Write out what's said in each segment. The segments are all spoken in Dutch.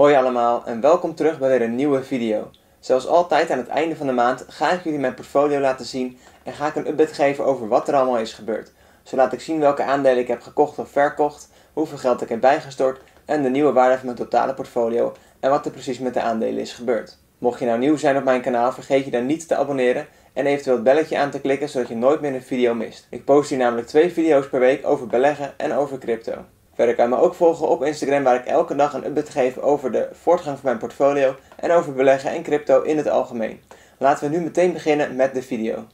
Hoi allemaal en welkom terug bij weer een nieuwe video. Zoals altijd aan het einde van de maand ga ik jullie mijn portfolio laten zien en ga ik een update geven over wat er allemaal is gebeurd. Zo laat ik zien welke aandelen ik heb gekocht of verkocht, hoeveel geld ik heb bijgestort en de nieuwe waarde van mijn totale portfolio en wat er precies met de aandelen is gebeurd. Mocht je nou nieuw zijn op mijn kanaal vergeet je dan niet te abonneren en eventueel het belletje aan te klikken zodat je nooit meer een video mist. Ik post hier namelijk twee video's per week over beleggen en over crypto. Verder kan je me ook volgen op Instagram waar ik elke dag een update geef over de voortgang van mijn portfolio en over beleggen en crypto in het algemeen. Laten we nu meteen beginnen met de video.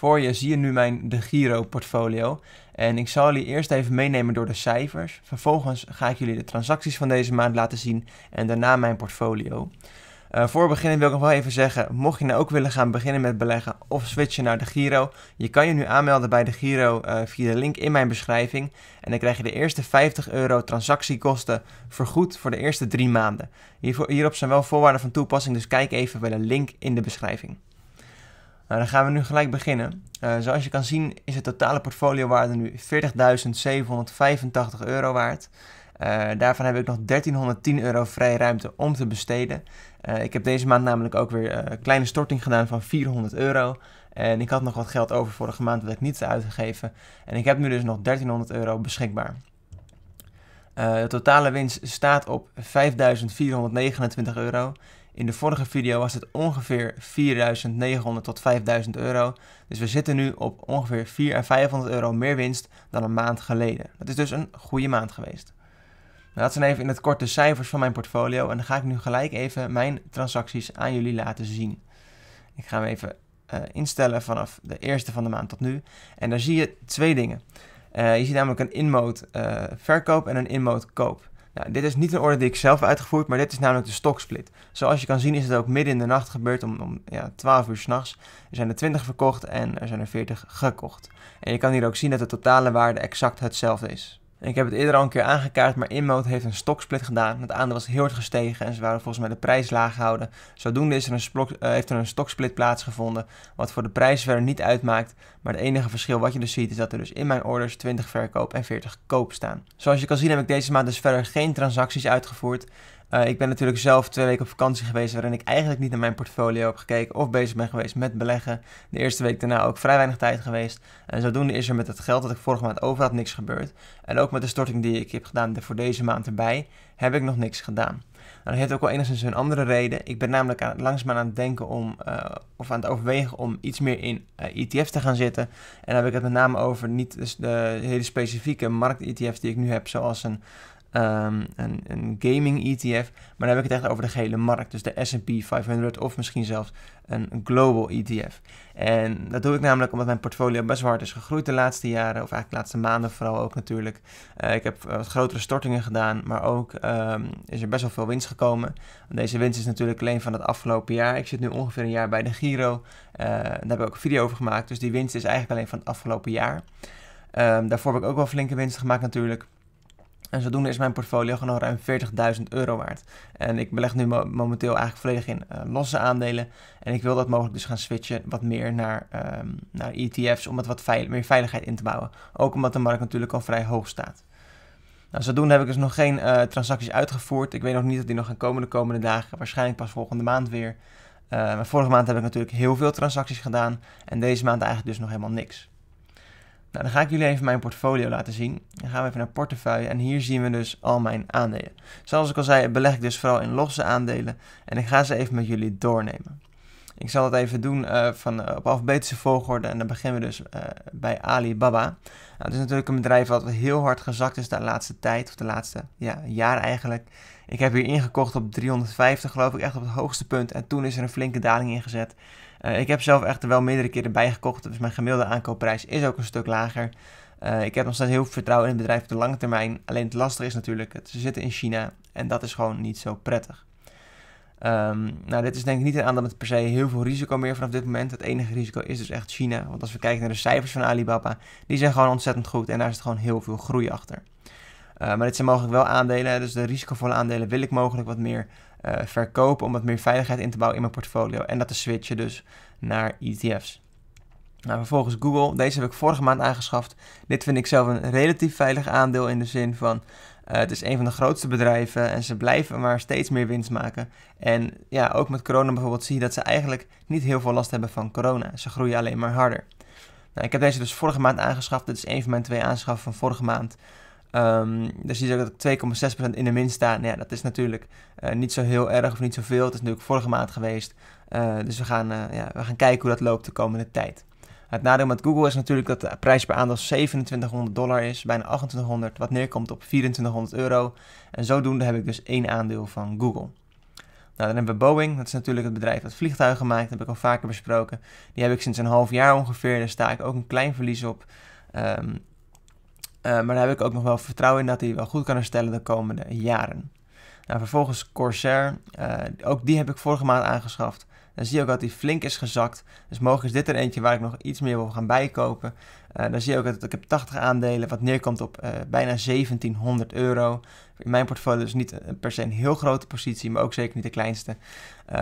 voor je zie je nu mijn De Giro portfolio. En ik zal jullie eerst even meenemen door de cijfers. Vervolgens ga ik jullie de transacties van deze maand laten zien en daarna mijn portfolio. Eh, voor beginnen wil ik nog wel even zeggen, mocht je nou ook willen gaan beginnen met beleggen of switchen naar de Giro, je kan je nu aanmelden bij de Giro eh, via de link in mijn beschrijving. En dan krijg je de eerste 50 euro transactiekosten vergoed voor de eerste drie maanden. hierop zijn wel voorwaarden van toepassing, dus kijk even bij de link in de beschrijving. Nou, dan gaan we nu gelijk beginnen. Eh, zoals je kan zien is het totale portfolio waarde nu 40.785 euro waard. Eh, daarvan heb ik nog 1310 euro vrij ruimte om te besteden. Eh, ik heb deze maand namelijk ook weer een kleine storting gedaan van 400 euro. En ik had nog wat geld over vorige maand dat ik niet had uitgegeven. En ik heb nu dus nog 1300 euro beschikbaar. de totale winst staat op 5.429 euro. In de vorige video was het ongeveer 4.900 tot 5.000 euro. Dus we zitten nu op ongeveer 4 à 500 euro meer winst dan een maand geleden. Dat is dus een goede maand geweest. Nou, dat zijn even in het kort de cijfers van mijn portfolio. En dan ga ik nu gelijk even mijn transacties aan jullie laten zien. Ik ga hem even eh, instellen vanaf de eerste van de maand tot nu. En daar zie je twee dingen. Eh, je ziet namelijk een inmode uh, verkoop en een inmode koop. Nou, dit is niet een order die ik zelf uitgevoerd, maar dit is namelijk de stoksplit. Zoals je kan zien is het ook midden in de nacht gebeurd, om, om ja, 12 uur s'nachts. Er zijn er 20 verkocht en er zijn er 40 gekocht. En je kan hier ook zien dat de totale waarde exact hetzelfde is. Ik heb het eerder al een keer aangekaart, maar Inmode heeft een stoksplit gedaan. Het aandeel was heel erg gestegen en ze waren volgens mij de prijs laag houden. Zodoende is er een eh, heeft er een stoksplit plaatsgevonden, wat voor de prijs verder niet uitmaakt. Maar het enige verschil wat je dus ziet is dat er dus in mijn orders 20 verkoop en 40 koop staan. Zoals je kan zien heb ik deze maand dus verder geen transacties uitgevoerd. Eh, ik ben natuurlijk zelf twee weken op vakantie geweest waarin ik eigenlijk niet naar mijn portfolio heb gekeken of bezig ben geweest met beleggen. De eerste week daarna ook vrij weinig tijd geweest. En zodoende is er met het geld dat ik vorige maand over had niks gebeurd. En ook met de storting die ik heb gedaan voor deze maand erbij, heb ik nog niks gedaan. Nou, dat heeft ook wel enigszins een andere reden. Ik ben namelijk aan, langzaam aan het denken om, eh, of aan het overwegen om iets meer in ETF's eh, e te gaan zitten. En dan heb ik het met name over niet dus de hele specifieke markt-ETF's die ik nu heb, zoals een Ehm, een, een, gaming ETF. Maar dan heb ik het echt over de gele markt. Dus de SP 500 of misschien zelfs een global ETF. En dat doe ik namelijk omdat mijn portfolio best hard is gegroeid de laatste jaren. Of eigenlijk de laatste maanden vooral ook natuurlijk. Eh, ik heb eh, wat grotere stortingen gedaan. Maar ook ehm, is er best wel veel winst gekomen. Deze winst is natuurlijk alleen van het afgelopen jaar. Ik zit nu ongeveer een jaar bij de Giro. Uh, daar heb ik ook een video over gemaakt. Dus die winst is eigenlijk alleen van het afgelopen jaar. Ehm, daarvoor heb ik ook wel flinke winst gemaakt natuurlijk. En zodoende is mijn portfolio gewoon al ruim 40.000 euro waard. En ik beleg nu momenteel eigenlijk volledig in eh, losse aandelen. En ik wil dat mogelijk dus gaan switchen wat meer naar, ehm, naar ETF's om het wat veil meer veiligheid in te bouwen. Ook omdat de markt natuurlijk al vrij hoog staat. Nou, zodoende heb ik dus nog geen eh, transacties uitgevoerd. Ik weet nog niet of die nog gaan komen de komende dagen. Waarschijnlijk pas volgende maand weer. Eh, maar vorige maand heb ik natuurlijk heel veel transacties gedaan. En deze maand eigenlijk dus nog helemaal niks. Nou, dan ga ik jullie even mijn portfolio laten zien. Dan gaan we even naar portefeuille en hier zien we dus al mijn aandelen. Zoals ik al zei, beleg ik dus vooral in losse aandelen en ik ga ze even met jullie doornemen. Ik zal het even doen eh, van, eh, op alfabetische volgorde en dan beginnen we dus eh, bij Alibaba. Nou, het is natuurlijk een bedrijf wat heel hard gezakt is de laatste tijd, of de laatste ja, jaar eigenlijk. Ik heb hier ingekocht op 350 geloof ik, echt op het hoogste punt en toen is er een flinke daling ingezet. Eh, ik heb zelf echt wel meerdere keren bijgekocht, Dus mijn gemiddelde aankoopprijs is ook een stuk lager. Eh, ik heb nog steeds heel veel vertrouwen in het bedrijf op de lange termijn. Alleen het lastige is natuurlijk, ze zitten in China en dat is gewoon niet zo prettig. Ehm, nou, dit is denk ik niet een aandeel met per se heel veel risico meer vanaf dit moment. Het enige risico is dus echt China. Want als we kijken naar de cijfers van Alibaba, die zijn gewoon ontzettend goed en daar zit gewoon heel veel groei achter. Eh, maar dit zijn mogelijk wel aandelen, dus de risicovolle aandelen wil ik mogelijk wat meer eh, verkopen om wat meer veiligheid in te bouwen in mijn portfolio. En dat te switchen dus naar ETF's. Nou, vervolgens Google. Deze heb ik vorige maand aangeschaft. Dit vind ik zelf een relatief veilig aandeel in de zin van eh, het is een van de grootste bedrijven en ze blijven maar steeds meer winst maken. En ja, ook met corona bijvoorbeeld zie je dat ze eigenlijk niet heel veel last hebben van corona. Ze groeien alleen maar harder. Nou, ik heb deze dus vorige maand aangeschaft. Dit is een van mijn twee aanschaffen van vorige maand. Um, dus je ziet ook dat 2,6% in de min staat. Nou ja, dat is natuurlijk eh, niet zo heel erg of niet zoveel. Het is natuurlijk vorige maand geweest. Eh, dus we gaan, eh, ja, we gaan kijken hoe dat loopt de komende tijd. Het nadeel met Google is natuurlijk dat de prijs per aandeel 2700 dollar is, bijna 2800, wat neerkomt op 2400 euro. En zodoende heb ik dus één aandeel van Google. Nou, dan hebben we Boeing, dat is natuurlijk het bedrijf dat vliegtuigen maakt, dat heb ik al vaker besproken. Die heb ik sinds een half jaar ongeveer, daar sta ik ook een klein verlies op. Um, eh, maar daar heb ik ook nog wel vertrouwen in dat hij wel goed kan herstellen de komende jaren. Nou, vervolgens Corsair. Eh, ook die heb ik vorige maand aangeschaft. Dan zie je ook dat die flink is gezakt. Dus mogelijk is dit er eentje waar ik nog iets meer wil gaan bijkopen. Eh, dan zie je ook dat ik heb 80 aandelen, wat neerkomt op eh, bijna 1700 euro. In mijn portfolio is niet eh, per se een heel grote positie, maar ook zeker niet de kleinste.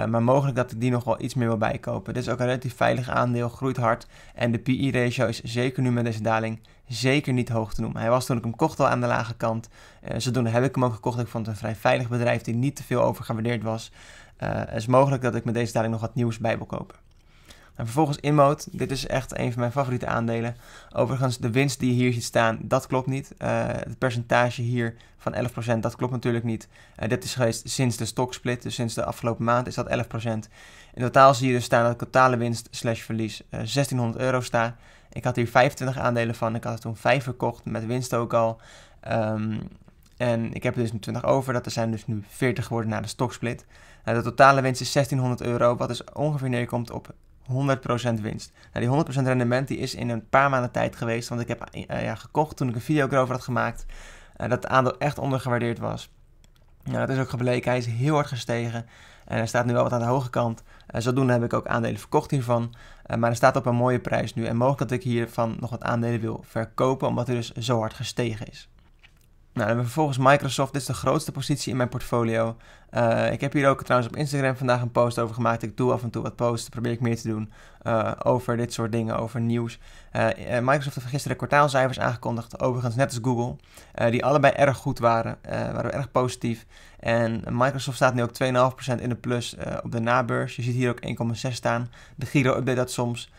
maar mogelijk dat ik die nog wel iets meer wil bijkopen. Dit is ook een relatief veilig aandeel, groeit hard. En de PI-ratio e is zeker nu met deze daling zeker niet hoog te noemen. Hij was toen ik hem kocht al aan de lage kant. zodoende heb ik hem ook gekocht. Ik vond het een vrij veilig bedrijf die niet te veel overgewaardeerd was het eh, is mogelijk dat ik met deze daling nog wat nieuws bij wil kopen. En nou, vervolgens Inmoot. Dit is echt een van mijn favoriete aandelen. Overigens, de winst die je hier ziet staan, dat klopt niet. Eh, het percentage hier van 11%, dat klopt natuurlijk niet. Uh, dit is geweest sinds de stoksplit, dus sinds de afgelopen maand is dat 11%. In totaal zie je dus staan dat totale winst slash verlies 1600 euro staat. Ik had hier 25 aandelen van. Ik had er toen 5 verkocht, met winst ook al. Ehm, en ik heb er dus nu 20 over. Dat er zijn dus nu 40 geworden na de stoksplit. Nou, de totale winst is 1600 euro, wat dus ongeveer neerkomt op 100% winst. Nou, die 100% rendement die is in een paar maanden tijd geweest, want ik heb eh, ja, gekocht toen ik een video over had gemaakt, eh, dat het aandeel echt ondergewaardeerd was. Nou, dat is ook gebleken, hij is heel hard gestegen en hij staat nu wel wat aan de hoge kant. Eh, zodoende heb ik ook aandelen verkocht hiervan, maar hij staat op een mooie prijs nu en mogelijk dat ik hiervan nog wat aandelen wil verkopen, omdat hij dus zo hard gestegen is. Nou, en vervolgens Microsoft, dit is de grootste positie in mijn portfolio. Eh, ik heb hier ook trouwens op Instagram vandaag een post over gemaakt. Ik doe af en toe wat posts, probeer ik meer te doen eh, over dit soort dingen, over nieuws. Eh, Microsoft heeft gisteren kwartaalcijfers aangekondigd, overigens net als Google, die allebei erg goed waren, waren erg positief. En Microsoft staat nu ook 2,5% in de plus op de nabeurs. Je ziet hier ook 1,6 staan. De Giro update dat soms.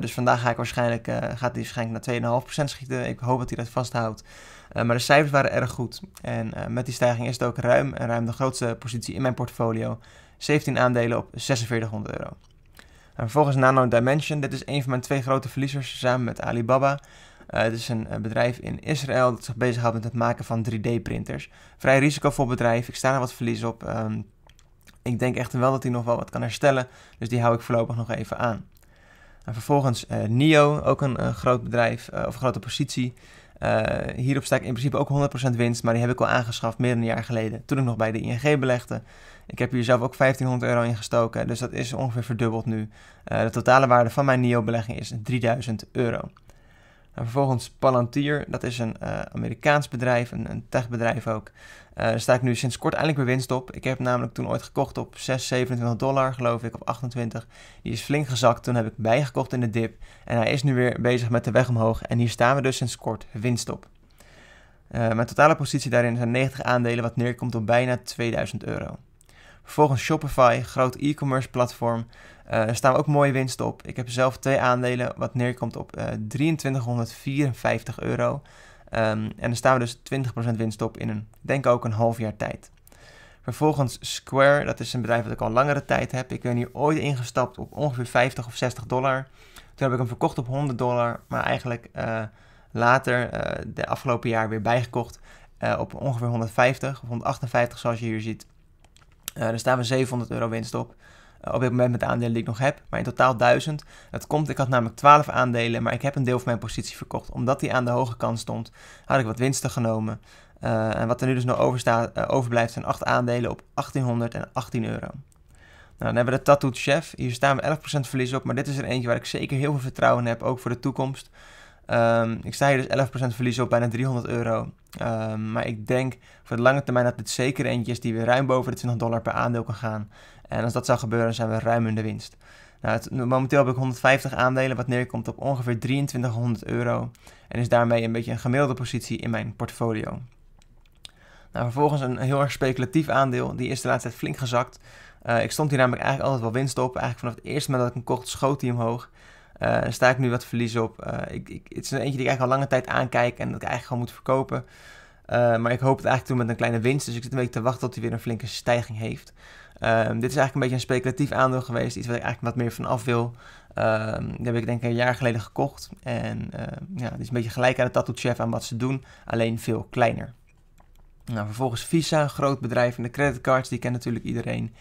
dus vandaag ga ik waarschijnlijk, gaat die waarschijnlijk naar 2,5% schieten. Ik hoop dat hij dat vasthoudt. Eh, maar de cijfers waren erg goed. En eh, met die stijging is het ook ruim, en ruim de grootste positie in mijn portfolio. 17 aandelen op 4600 euro. En vervolgens Nano Dimension. Dit is een van mijn twee grote verliezers samen met Alibaba. het eh, is een bedrijf in Israël dat zich bezighoudt met het maken van 3D-printers. Vrij risicovol bedrijf. Ik sta er wat verlies op. Ehm, ik denk echt wel dat hij nog wel wat kan herstellen. Dus die hou ik voorlopig nog even aan. En vervolgens NIO, ook een groot bedrijf of grote positie. Uh, hierop sta ik in principe ook 100% winst, maar die heb ik al aangeschaft meer dan een jaar geleden. Toen ik nog bij de ING belegde. Ik heb hier zelf ook 1500 euro in gestoken, dus dat is ongeveer verdubbeld nu. Eh, de totale waarde van mijn NIO-belegging is 3000 euro. En vervolgens Palantir, dat is een eh, Amerikaans bedrijf, een, een techbedrijf ook. Uh, daar sta ik nu sinds kort eindelijk weer winst op. Ik heb namelijk toen ooit gekocht op 6, 27 dollar, geloof ik, op 28. Die is flink gezakt. Toen heb ik bijgekocht in de dip. En hij is nu weer bezig met de weg omhoog. En hier staan we dus sinds kort winst op. Eh, mijn totale positie daarin zijn 90 aandelen, wat neerkomt op bijna 2000 euro. Vervolgens Shopify, groot e-commerce platform. Eh, er uh, staan ook mooie winsten op. Ik heb zelf twee aandelen, wat neerkomt op uh, eh, 2354 euro. Ehm, en dan staan we dus 20% winst op in een, denk ook een half jaar tijd. Vervolgens Square, dat is een bedrijf dat ik al langere tijd heb. Ik ben hier ooit ingestapt op ongeveer 50 of 60 dollar. Toen heb ik hem verkocht op 100 dollar, maar eigenlijk eh, later, de afgelopen jaar, weer bijgekocht op ongeveer 150 of 158 zoals je hier ziet. daar staan we 700 euro winst op. Eh, op dit moment met de aandelen die ik nog heb, maar in totaal 1000. Dat komt, ik had namelijk 12 aandelen, maar ik heb een deel van mijn positie verkocht. Omdat die aan de hoge kant stond, had ik wat winsten genomen. Eh, en wat er nu dus nog overstaat, eh, overblijft zijn 8 aandelen op 1818 euro. Nou, dan hebben we de Tattoo Chef. Hier staan we 11% verlies op, maar dit is er eentje waar ik zeker heel veel vertrouwen in heb, ook voor de toekomst. Ehm, ik sta hier dus 11% verlies op, bijna 300 euro. Ehm, maar ik denk voor de lange termijn dat dit zeker eentje is die weer ruim boven de 20 dollar per aandeel kan gaan. En als dat zou gebeuren, zijn we ruim in de winst. Nou, het, momenteel heb ik 150 aandelen, wat neerkomt op ongeveer 2300 euro. En is daarmee een beetje een gemiddelde positie in mijn portfolio. Nou, vervolgens een heel erg speculatief aandeel. Die is de laatste tijd flink gezakt. Eh, ik stond hier namelijk eigenlijk altijd wel winst op. Eigenlijk vanaf het eerste moment dat ik hem kocht, schoot hij omhoog. daar eh, sta ik nu wat verlies op. Eh, ik, ik, het is een eentje die ik eigenlijk al lange tijd aankijk en dat ik eigenlijk gewoon moet verkopen. Eh, maar ik hoop het eigenlijk toen met een kleine winst. Dus ik zit een beetje te wachten tot hij weer een flinke stijging heeft. Ehm, dit is eigenlijk een beetje een speculatief aandeel geweest. Iets waar ik eigenlijk wat meer van af wil. Um, die heb ik denk ik een jaar geleden gekocht. En uh, ja, die is een beetje gelijk aan de Tattoo Chef aan wat ze doen. Alleen veel kleiner. Nou, vervolgens Visa, groot bedrijf in de creditcards. Die kent natuurlijk iedereen.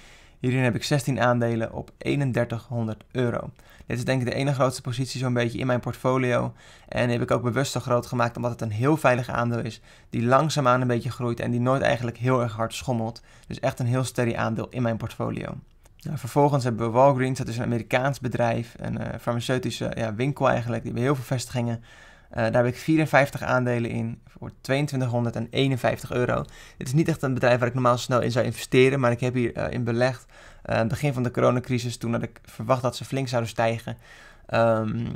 Hierin heb ik 16 aandelen op 3100 euro. Dit is denk ik de ene grootste positie zo'n beetje in mijn portfolio. En heb ik ook bewust zo groot gemaakt omdat het een heel veilig aandeel is. Die langzaamaan een beetje groeit en die nooit eigenlijk heel erg hard schommelt. Dus echt een heel steady aandeel in mijn portfolio. Nou, vervolgens hebben we Walgreens, dat is een Amerikaans bedrijf, een eh, farmaceutische ja, winkel eigenlijk. Die we heel veel vestigingen. Eh, daar heb ik 54 aandelen in voor 2251 euro. Dit is niet echt een bedrijf waar ik normaal snel in zou investeren, maar ik heb hier eh, in belegd. Uh, begin van de coronacrisis, toen had ik verwacht dat ze flink zouden stijgen. Ehm,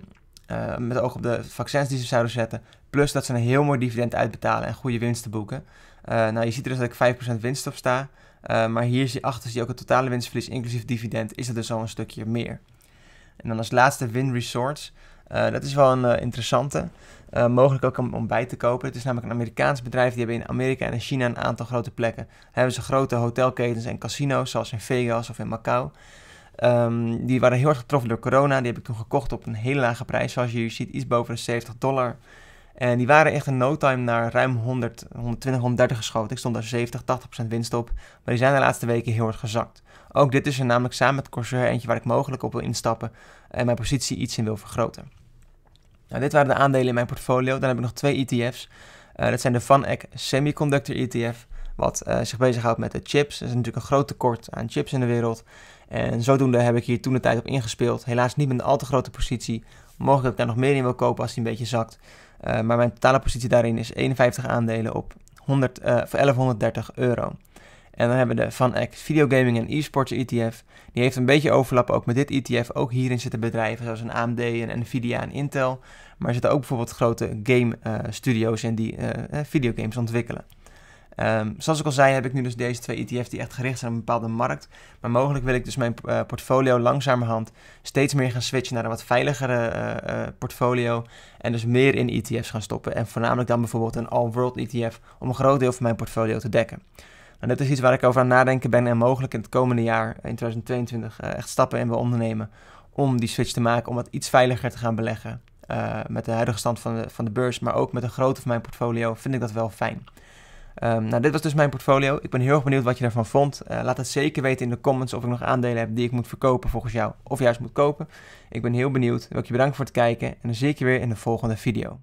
met oog op de vaccins die ze zouden zetten. Plus dat ze een heel mooi dividend uitbetalen en goede winsten boeken. nou, je ziet dus dat ik 5% winst op sta. maar hier achter zie je ook het totale winstverlies, inclusief dividend, is dat dus al een stukje meer. En dan als laatste Win Resorts. Eh, dat is wel een eh, interessante. Eh, mogelijk ook om, om, bij te kopen. Het is namelijk een Amerikaans bedrijf. Die hebben in Amerika en in China een aantal grote plekken. hebben ze grote hotelketens en casino's, zoals in Vegas of in Macau. Ehm, die waren heel erg getroffen door corona. Die heb ik toen gekocht op een hele lage prijs, zoals je hier ziet, iets boven de 70 dollar. En die waren echt in no time naar ruim 100, 120, 130 geschoten. Ik stond daar 70, 80% winst op. Maar die zijn de laatste weken heel erg gezakt. Ook dit is er namelijk samen met Corsair eentje waar ik mogelijk op wil instappen en mijn positie iets in wil vergroten. Nou, dit waren de aandelen in mijn portfolio. Dan heb ik nog twee ETF's. Eh, dat zijn de VanEck Semiconductor ETF, wat eh, zich bezighoudt met de chips. Er is natuurlijk een groot tekort aan chips in de wereld. En zodoende heb ik hier toen de tijd op ingespeeld. Helaas niet met een al te grote positie. Mogelijk dat ik daar nog meer in wil kopen als die een beetje zakt. Eh, maar mijn totale positie daarin is 51 aandelen op 100, 1130 euro. En dan hebben we de Van Videogaming en Esports ETF. Die heeft een beetje overlap ook met dit ETF. Ook hierin zitten bedrijven zoals een AMD, en Nvidia en Intel. Maar er zitten ook bijvoorbeeld grote game eh, studio's in die eh, eh, videogames ontwikkelen. Ehm, zoals ik al zei heb ik nu dus deze twee ETF's die echt gericht zijn op een bepaalde markt. Maar mogelijk wil ik dus mijn uh, portfolio langzamerhand steeds meer gaan switchen naar een wat veiligere uh, portfolio. En dus meer in ETF's gaan stoppen. En voornamelijk dan bijvoorbeeld een all-world ETF om een groot deel van mijn portfolio te dekken. En dat is iets waar ik over aan nadenken ben en mogelijk in het komende jaar, in 2022, eh, echt stappen in wil ondernemen om die switch te maken, om wat iets veiliger te gaan beleggen. Eh, met de huidige stand van de, van de beurs, maar ook met de grootte van mijn portfolio, vind ik dat wel fijn. Ehm, nou, dit was dus mijn portfolio. Ik ben heel erg benieuwd wat je daarvan vond. Eh, laat het zeker weten in de comments of ik nog aandelen heb die ik moet verkopen volgens jou, of juist moet kopen. Ik ben heel benieuwd. Ik wil je bedanken voor het kijken en dan zie ik je weer in de volgende video.